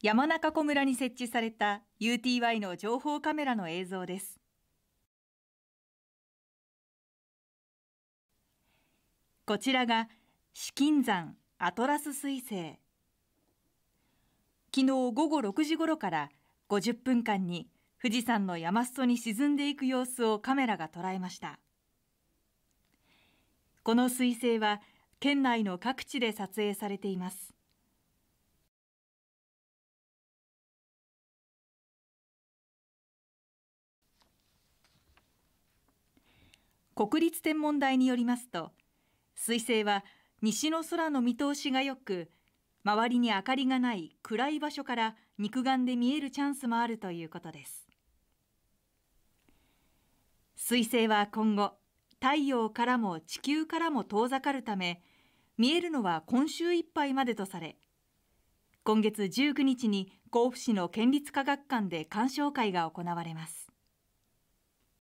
山中湖村に設置された UTY の情報カメラの映像です。こちらが紫金山アトラス彗星。昨日午後6時頃から50分間に富士山の山裾に沈んでいく様子をカメラが捉えました。この彗星は県内の各地で撮影されています。国立天文台によりますと彗星は西の空の見通しがよく周りに明かりがない暗い場所から肉眼で見えるチャンスもあるということです彗星は今後太陽からも地球からも遠ざかるため見えるのは今週いっぱいまでとされ今月19日に甲府市の県立科学館で鑑賞会が行われます